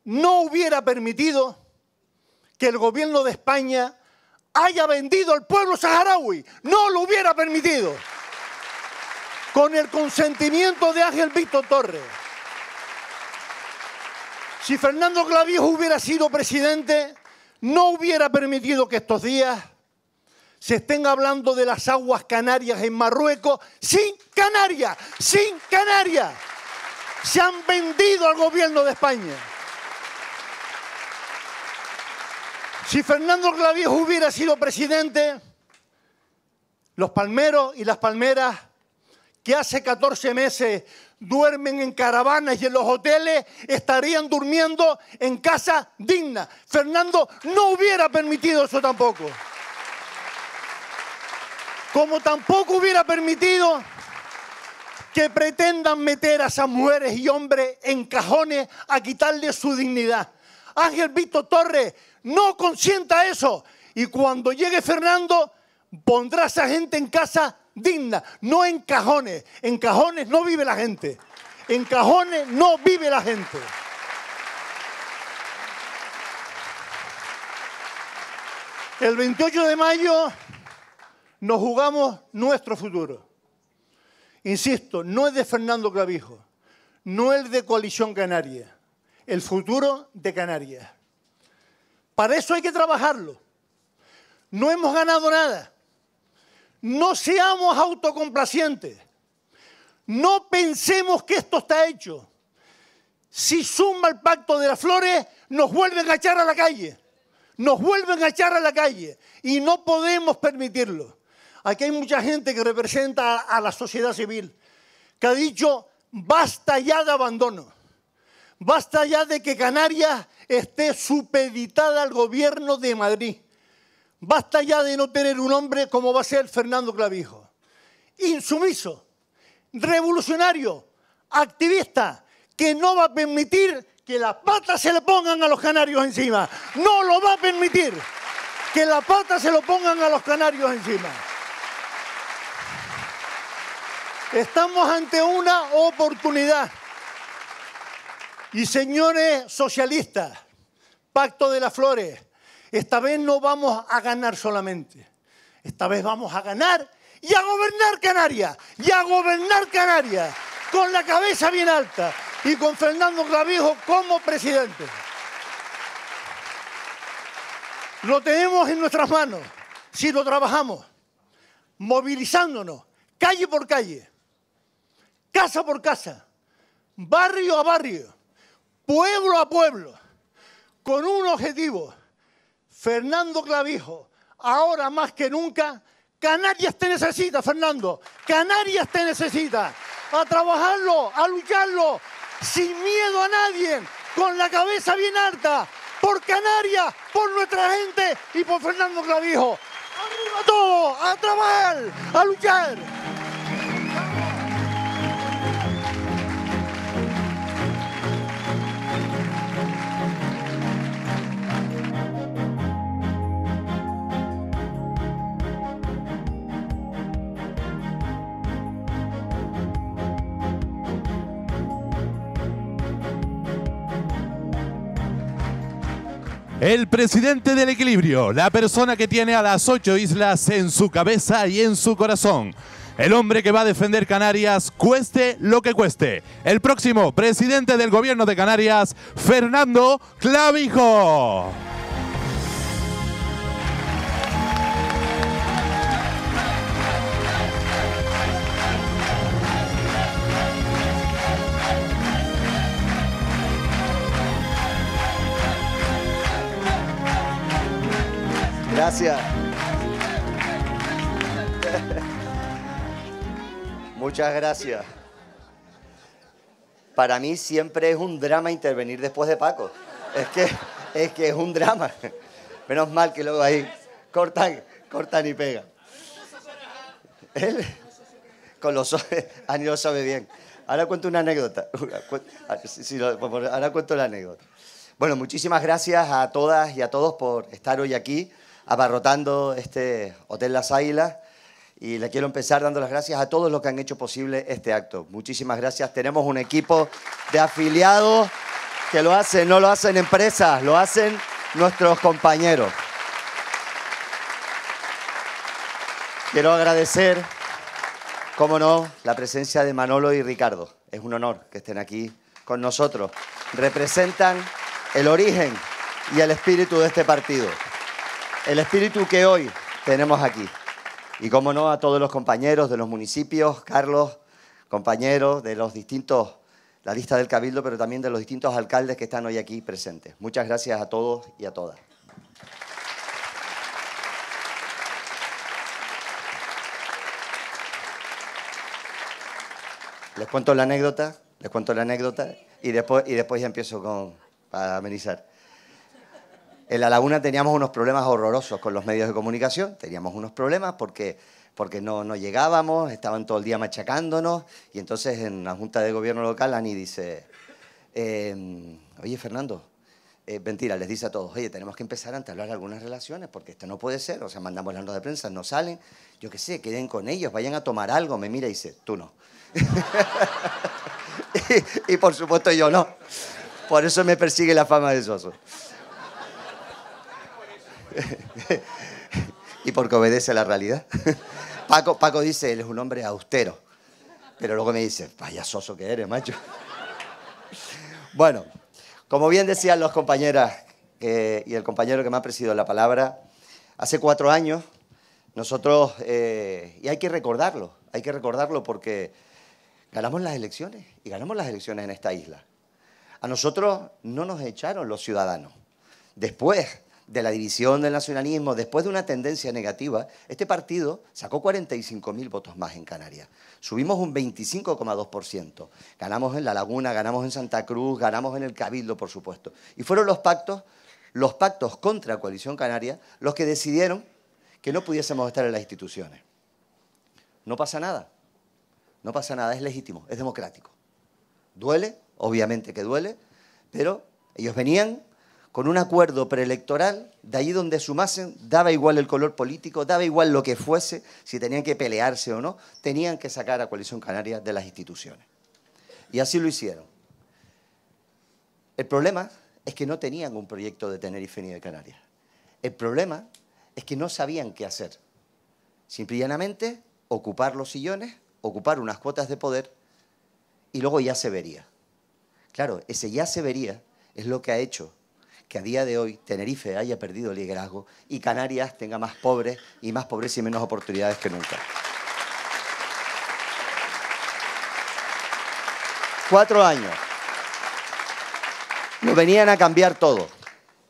no hubiera permitido que el gobierno de España haya vendido al pueblo saharaui. No lo hubiera permitido. Con el consentimiento de Ángel Víctor Torres. Si Fernando Clavijo hubiera sido presidente, no hubiera permitido que estos días se estén hablando de las aguas canarias en Marruecos sin Canarias, sin Canarias. Se han vendido al gobierno de España. Si Fernando Clavijo hubiera sido presidente, los palmeros y las palmeras que hace 14 meses duermen en caravanas y en los hoteles estarían durmiendo en casa digna. Fernando no hubiera permitido eso tampoco. Como tampoco hubiera permitido que pretendan meter a esas mujeres y hombres en cajones a quitarle su dignidad. Ángel Víctor Torres, no consienta eso. Y cuando llegue Fernando, pondrá a esa gente en casa digna, no en cajones. En cajones no vive la gente. En cajones no vive la gente. El 28 de mayo nos jugamos nuestro futuro. Insisto, no es de Fernando Clavijo, no es de Coalición Canaria, el futuro de Canarias. Para eso hay que trabajarlo. No hemos ganado nada. No seamos autocomplacientes. No pensemos que esto está hecho. Si suma el pacto de las flores, nos vuelven a echar a la calle. Nos vuelven a echar a la calle. Y no podemos permitirlo. Aquí hay mucha gente que representa a la sociedad civil, que ha dicho, basta ya de abandono, basta ya de que Canarias esté supeditada al gobierno de Madrid, basta ya de no tener un hombre como va a ser Fernando Clavijo, insumiso, revolucionario, activista, que no va a permitir que las patas se le pongan a los canarios encima. No lo va a permitir que las patas se lo pongan a los canarios encima. Estamos ante una oportunidad. Y señores socialistas, pacto de las flores, esta vez no vamos a ganar solamente. Esta vez vamos a ganar y a gobernar Canarias. Y a gobernar Canarias. Con la cabeza bien alta. Y con Fernando Clavijo como presidente. Lo tenemos en nuestras manos. Si lo trabajamos. Movilizándonos. Calle por calle casa por casa, barrio a barrio, pueblo a pueblo, con un objetivo. Fernando Clavijo, ahora más que nunca, Canarias te necesita, Fernando. Canarias te necesita. A trabajarlo, a lucharlo, sin miedo a nadie, con la cabeza bien alta, por Canarias, por nuestra gente y por Fernando Clavijo. ¡Arriba todo! ¡A trabajar! ¡A luchar! El presidente del equilibrio, la persona que tiene a las ocho islas en su cabeza y en su corazón. El hombre que va a defender Canarias, cueste lo que cueste. El próximo presidente del gobierno de Canarias, Fernando Clavijo. Gracias. Muchas gracias. Para mí siempre es un drama intervenir después de Paco. Es que es, que es un drama. Menos mal que luego ahí cortan, cortan y pegan. Él con los Ani lo sabe bien. Ahora cuento una anécdota. Ahora cuento la anécdota. Bueno, muchísimas gracias a todas y a todos por estar hoy aquí abarrotando este Hotel Las Águilas y le quiero empezar dando las gracias a todos los que han hecho posible este acto. Muchísimas gracias. Tenemos un equipo de afiliados que lo hacen, no lo hacen empresas, lo hacen nuestros compañeros. Quiero agradecer, como no, la presencia de Manolo y Ricardo. Es un honor que estén aquí con nosotros. Representan el origen y el espíritu de este partido el espíritu que hoy tenemos aquí. Y como no, a todos los compañeros de los municipios, Carlos, compañeros de los distintos, la lista del Cabildo, pero también de los distintos alcaldes que están hoy aquí presentes. Muchas gracias a todos y a todas. Les cuento la anécdota, les cuento la anécdota y después, y después ya empiezo con, para amenizar. En La Laguna teníamos unos problemas horrorosos con los medios de comunicación, teníamos unos problemas porque, porque no, no llegábamos, estaban todo el día machacándonos y entonces en la Junta de Gobierno local Ani dice, em, oye Fernando, eh, mentira, les dice a todos, oye, tenemos que empezar a entablar algunas relaciones porque esto no puede ser, o sea, mandamos las notas de prensa, no salen, yo qué sé, queden con ellos, vayan a tomar algo, me mira y dice, tú no. y, y por supuesto yo no. Por eso me persigue la fama de Soso y porque obedece a la realidad. Paco, Paco dice, él es un hombre austero. Pero luego me dice, payasoso que eres, macho. Bueno, como bien decían los compañeras y el compañero que me ha presidido la palabra, hace cuatro años nosotros, eh, y hay que recordarlo, hay que recordarlo porque ganamos las elecciones y ganamos las elecciones en esta isla. A nosotros no nos echaron los ciudadanos. Después de la división del nacionalismo, después de una tendencia negativa, este partido sacó 45.000 votos más en Canarias. Subimos un 25,2%. Ganamos en La Laguna, ganamos en Santa Cruz, ganamos en el Cabildo, por supuesto. Y fueron los pactos, los pactos contra Coalición Canaria, los que decidieron que no pudiésemos estar en las instituciones. No pasa nada. No pasa nada, es legítimo, es democrático. Duele, obviamente que duele, pero ellos venían con un acuerdo preelectoral, de allí donde sumasen, daba igual el color político, daba igual lo que fuese, si tenían que pelearse o no, tenían que sacar a Coalición Canaria de las instituciones. Y así lo hicieron. El problema es que no tenían un proyecto de Tenerife ni de Canarias. El problema es que no sabían qué hacer. Simple y ocupar los sillones, ocupar unas cuotas de poder y luego ya se vería. Claro, ese ya se vería es lo que ha hecho que a día de hoy Tenerife haya perdido el liderazgo y Canarias tenga más pobres y más pobres y menos oportunidades que nunca. Cuatro años. Nos venían a cambiar todo.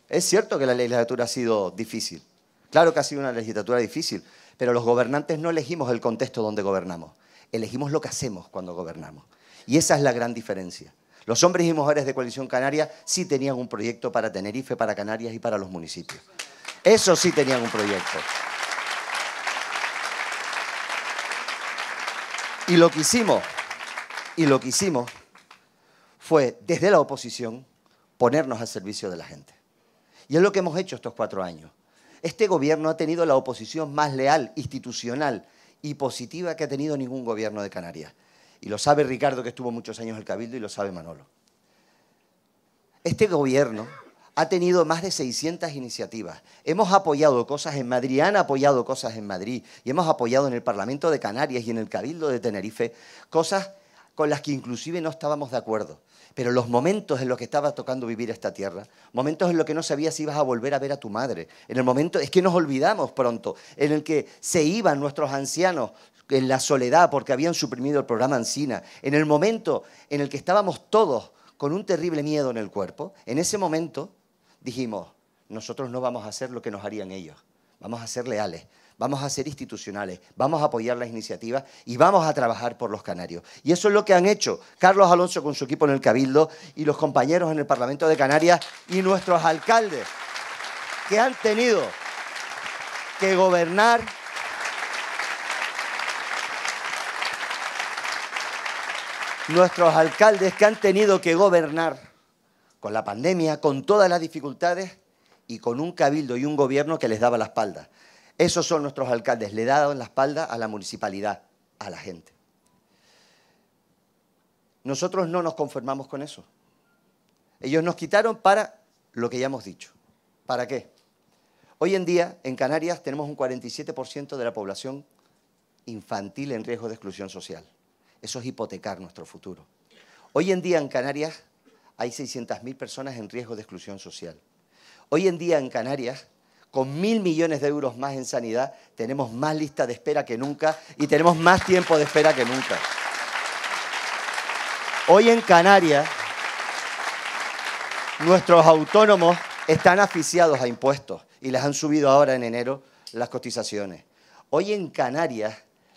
Es cierto que la legislatura ha sido difícil. Claro que ha sido una legislatura difícil, pero los gobernantes no elegimos el contexto donde gobernamos, elegimos lo que hacemos cuando gobernamos. Y esa es la gran diferencia. Los hombres y mujeres de Coalición Canaria sí tenían un proyecto para Tenerife, para Canarias y para los municipios. Eso sí tenían un proyecto. Y lo que hicimos, y lo que hicimos fue, desde la oposición, ponernos al servicio de la gente. Y es lo que hemos hecho estos cuatro años. Este gobierno ha tenido la oposición más leal, institucional y positiva que ha tenido ningún gobierno de Canarias. Y lo sabe Ricardo, que estuvo muchos años en el Cabildo, y lo sabe Manolo. Este gobierno ha tenido más de 600 iniciativas. Hemos apoyado cosas en Madrid, han apoyado cosas en Madrid, y hemos apoyado en el Parlamento de Canarias y en el Cabildo de Tenerife cosas con las que inclusive no estábamos de acuerdo. Pero los momentos en los que estaba tocando vivir esta tierra, momentos en los que no sabías si ibas a volver a ver a tu madre, en el momento, es que nos olvidamos pronto, en el que se iban nuestros ancianos, en la soledad porque habían suprimido el programa Encina en el momento en el que estábamos todos con un terrible miedo en el cuerpo, en ese momento dijimos, nosotros no vamos a hacer lo que nos harían ellos, vamos a ser leales, vamos a ser institucionales, vamos a apoyar las iniciativas y vamos a trabajar por los canarios. Y eso es lo que han hecho Carlos Alonso con su equipo en el Cabildo y los compañeros en el Parlamento de Canarias y nuestros alcaldes, que han tenido que gobernar nuestros alcaldes que han tenido que gobernar con la pandemia, con todas las dificultades y con un cabildo y un gobierno que les daba la espalda. Esos son nuestros alcaldes, le daban la espalda a la municipalidad, a la gente. Nosotros no nos conformamos con eso. Ellos nos quitaron para lo que ya hemos dicho. ¿Para qué? Hoy en día en Canarias tenemos un 47% de la población infantil en riesgo de exclusión social. Eso es hipotecar nuestro futuro. Hoy en día en Canarias hay 600.000 personas en riesgo de exclusión social. Hoy en día en Canarias, con mil millones de euros más en sanidad, tenemos más lista de espera que nunca y tenemos más tiempo de espera que nunca. Hoy en Canarias, nuestros autónomos están aficiados a impuestos y les han subido ahora en enero las cotizaciones. Hoy en Canarias,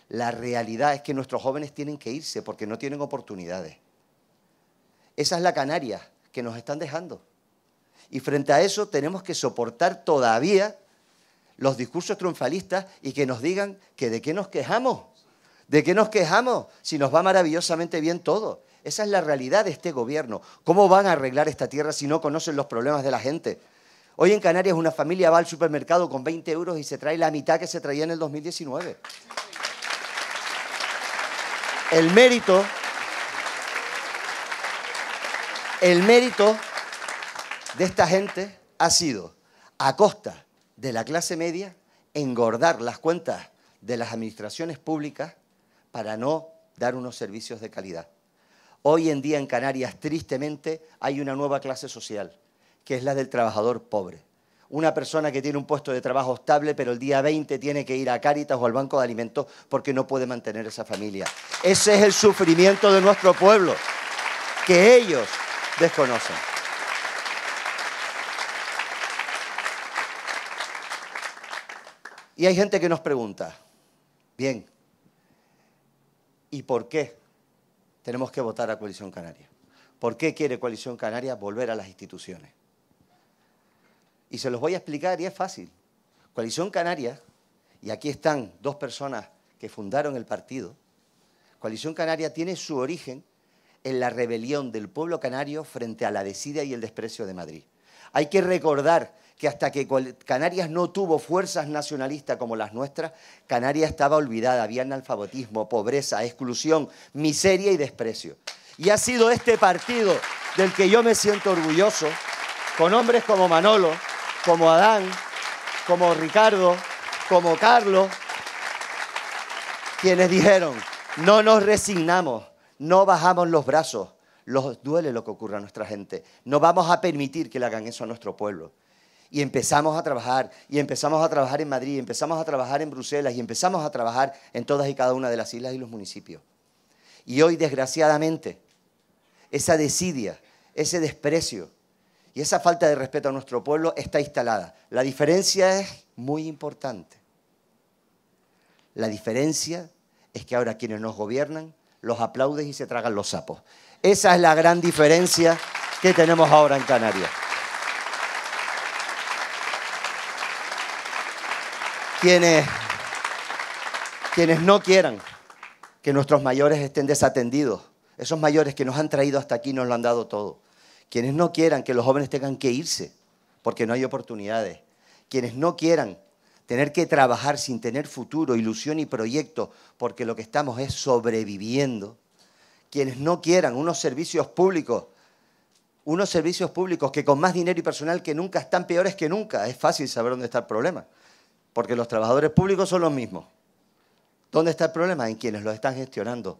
la realidad es que nuestros jóvenes tienen que irse porque no tienen oportunidades. Esa es la Canaria que nos están dejando. Y frente a eso tenemos que soportar todavía los discursos triunfalistas y que nos digan que de qué nos quejamos, de qué nos quejamos si nos va maravillosamente bien todo. Esa es la realidad de este gobierno. ¿Cómo van a arreglar esta tierra si no conocen los problemas de la gente? Hoy en Canarias una familia va al supermercado con 20 euros y se trae la mitad que se traía en el 2019. El mérito, de esta gente ha sido, a costa de la clase media, engordar las cuentas de las administraciones públicas para no dar unos servicios de calidad. Hoy en día en Canarias, tristemente, hay una nueva clase social, que es la del trabajador pobre una persona que tiene un puesto de trabajo estable, pero el día 20 tiene que ir a Cáritas o al Banco de Alimentos porque no puede mantener esa familia. Ese es el sufrimiento de nuestro pueblo, que ellos desconocen. Y hay gente que nos pregunta, bien, ¿y por qué tenemos que votar a Coalición Canaria? ¿Por qué quiere Coalición Canaria volver a las instituciones? Y se los voy a explicar y es fácil. Coalición Canaria, y aquí están dos personas que fundaron el partido, Coalición Canaria tiene su origen en la rebelión del pueblo canario frente a la desidia y el desprecio de Madrid. Hay que recordar que hasta que Canarias no tuvo fuerzas nacionalistas como las nuestras, Canarias estaba olvidada, había analfabetismo, pobreza, exclusión, miseria y desprecio. Y ha sido este partido del que yo me siento orgulloso, con hombres como Manolo, como Adán, como Ricardo, como Carlos, quienes dijeron, no nos resignamos, no bajamos los brazos, nos duele lo que ocurre a nuestra gente, no vamos a permitir que le hagan eso a nuestro pueblo. Y empezamos a trabajar, y empezamos a trabajar en Madrid, y empezamos a trabajar en Bruselas, y empezamos a trabajar en todas y cada una de las islas y los municipios. Y hoy, desgraciadamente, esa desidia, ese desprecio, y esa falta de respeto a nuestro pueblo está instalada. La diferencia es muy importante. La diferencia es que ahora quienes nos gobiernan los aplauden y se tragan los sapos. Esa es la gran diferencia que tenemos ahora en Canarias. Quienes, quienes no quieran que nuestros mayores estén desatendidos, esos mayores que nos han traído hasta aquí nos lo han dado todo quienes no quieran que los jóvenes tengan que irse porque no hay oportunidades. Quienes no quieran tener que trabajar sin tener futuro, ilusión y proyecto porque lo que estamos es sobreviviendo. Quienes no quieran unos servicios públicos, unos servicios públicos que con más dinero y personal que nunca están peores que nunca. Es fácil saber dónde está el problema porque los trabajadores públicos son los mismos. ¿Dónde está el problema? En quienes los están gestionando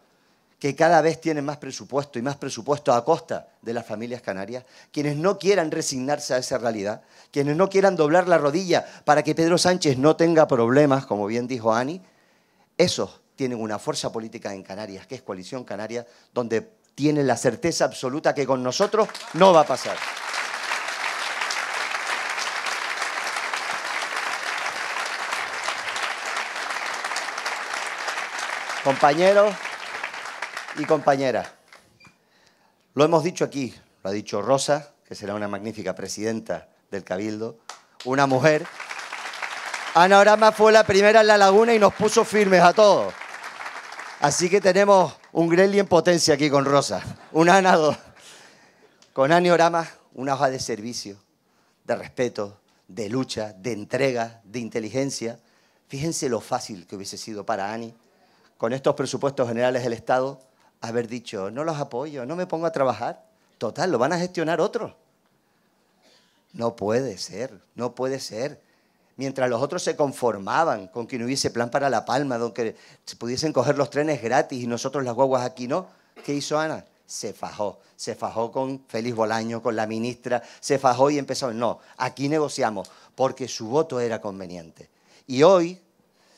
que cada vez tienen más presupuesto y más presupuesto a costa de las familias canarias, quienes no quieran resignarse a esa realidad, quienes no quieran doblar la rodilla para que Pedro Sánchez no tenga problemas, como bien dijo Ani, esos tienen una fuerza política en Canarias, que es Coalición Canaria, donde tienen la certeza absoluta que con nosotros no va a pasar. Compañeros, y compañera, Lo hemos dicho aquí, lo ha dicho Rosa, que será una magnífica presidenta del Cabildo, una mujer. Ana Orama fue la primera en la laguna y nos puso firmes a todos. Así que tenemos un Grelli en potencia aquí con Rosa, un Ana Con Ana Orama, una hoja de servicio, de respeto, de lucha, de entrega, de inteligencia. Fíjense lo fácil que hubiese sido para Ani, con estos presupuestos generales del Estado, haber dicho, no los apoyo, no me pongo a trabajar. Total, lo van a gestionar otros. No puede ser, no puede ser. Mientras los otros se conformaban con que no hubiese plan para La Palma, donde se pudiesen coger los trenes gratis y nosotros las guaguas aquí no, ¿qué hizo Ana? Se fajó, se fajó con Félix Bolaño, con la ministra, se fajó y empezó, no, aquí negociamos, porque su voto era conveniente. Y hoy,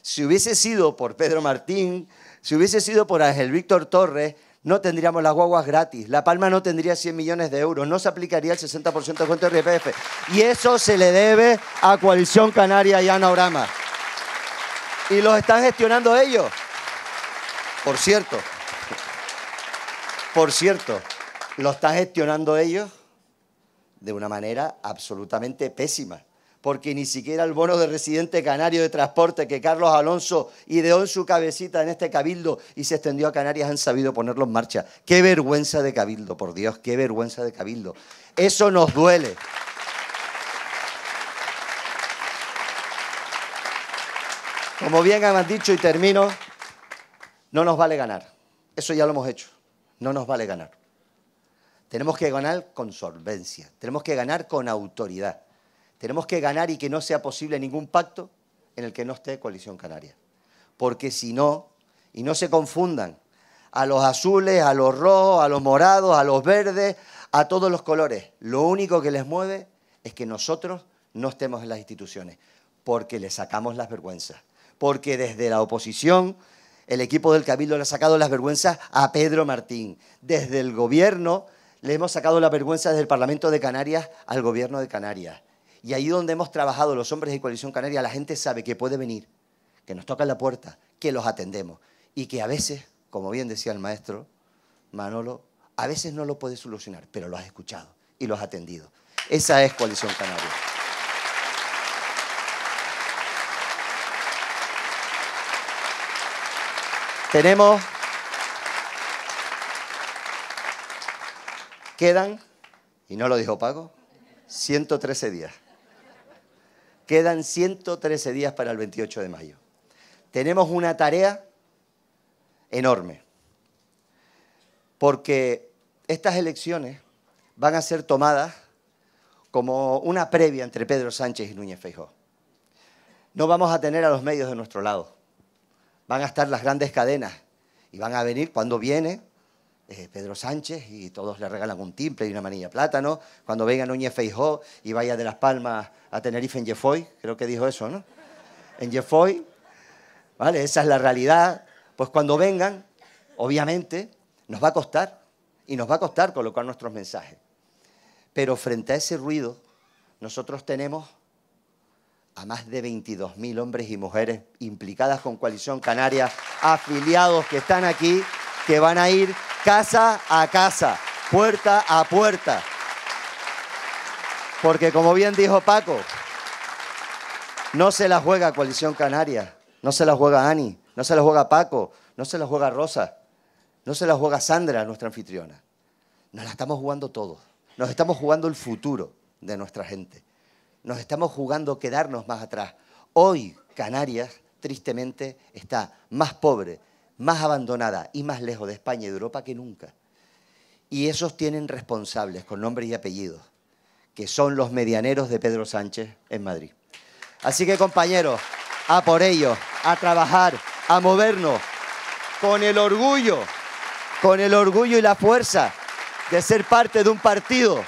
si hubiese sido por Pedro Martín, si hubiese sido por Ángel Víctor Torres, no tendríamos las guaguas gratis. La Palma no tendría 100 millones de euros. No se aplicaría el 60% de cuento de RPF. Y eso se le debe a Coalición Canaria y Ana Orama. Y los están gestionando ellos. Por cierto. Por cierto. Lo están gestionando ellos de una manera absolutamente pésima porque ni siquiera el bono de residente canario de transporte que Carlos Alonso ideó en su cabecita en este cabildo y se extendió a Canarias han sabido ponerlo en marcha. Qué vergüenza de cabildo, por Dios, qué vergüenza de cabildo. Eso nos duele. Como bien han dicho y termino, no nos vale ganar. Eso ya lo hemos hecho. No nos vale ganar. Tenemos que ganar con solvencia, tenemos que ganar con autoridad. Tenemos que ganar y que no sea posible ningún pacto en el que no esté coalición canaria. Porque si no, y no se confundan, a los azules, a los rojos, a los morados, a los verdes, a todos los colores, lo único que les mueve es que nosotros no estemos en las instituciones, porque les sacamos las vergüenzas. Porque desde la oposición el equipo del Cabildo le ha sacado las vergüenzas a Pedro Martín. Desde el gobierno le hemos sacado la vergüenza desde el Parlamento de Canarias al gobierno de Canarias. Y ahí donde hemos trabajado los hombres de Coalición Canaria, la gente sabe que puede venir, que nos tocan la puerta, que los atendemos y que a veces, como bien decía el maestro Manolo, a veces no lo puedes solucionar, pero lo has escuchado y lo has atendido. Esa es Coalición Canaria. Tenemos... Quedan, y no lo dijo Pago, 113 días. Quedan 113 días para el 28 de mayo. Tenemos una tarea enorme, porque estas elecciones van a ser tomadas como una previa entre Pedro Sánchez y Núñez Feijóo. No vamos a tener a los medios de nuestro lado. Van a estar las grandes cadenas y van a venir cuando viene eh, Pedro Sánchez y todos le regalan un timple y una manilla plátano. Cuando vengan Núñez Feijó y vaya de Las Palmas a Tenerife en Jefoy, creo que dijo eso, ¿no? En Jefoy, ¿vale? Esa es la realidad. Pues cuando vengan, obviamente, nos va a costar y nos va a costar colocar nuestros mensajes. Pero frente a ese ruido, nosotros tenemos a más de 22.000 hombres y mujeres implicadas con Coalición Canaria, afiliados que están aquí, que van a ir casa a casa, puerta a puerta. Porque como bien dijo Paco, no se la juega Coalición Canaria, no se la juega Ani, no se la juega Paco, no se la juega Rosa, no se la juega Sandra, nuestra anfitriona. Nos la estamos jugando todos. Nos estamos jugando el futuro de nuestra gente. Nos estamos jugando quedarnos más atrás. Hoy Canarias, tristemente, está más pobre más abandonada y más lejos de España y de Europa que nunca. Y esos tienen responsables con nombres y apellidos, que son los medianeros de Pedro Sánchez en Madrid. Así que compañeros, a por ello, a trabajar, a movernos, con el orgullo, con el orgullo y la fuerza de ser parte de un partido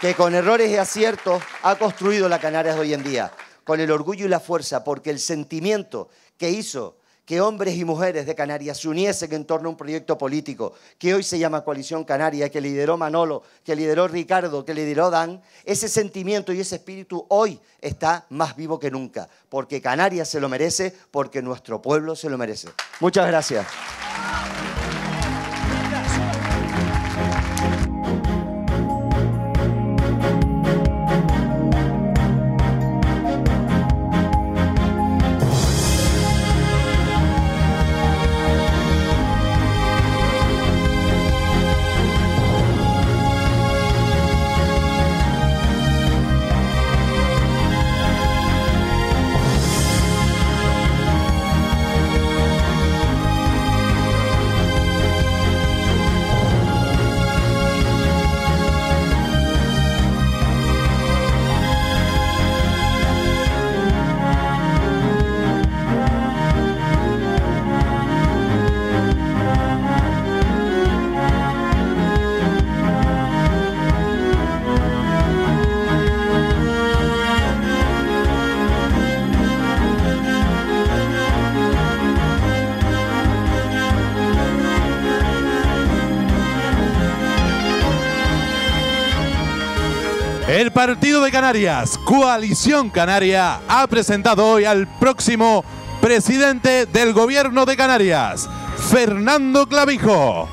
que con errores y aciertos ha construido la Canarias hoy en día, con el orgullo y la fuerza, porque el sentimiento que hizo que hombres y mujeres de Canarias se uniesen en torno a un proyecto político que hoy se llama Coalición Canaria, que lideró Manolo, que lideró Ricardo, que lideró Dan, ese sentimiento y ese espíritu hoy está más vivo que nunca, porque Canarias se lo merece, porque nuestro pueblo se lo merece. Muchas gracias. Partido de Canarias, Coalición Canaria, ha presentado hoy al próximo presidente del Gobierno de Canarias, Fernando Clavijo.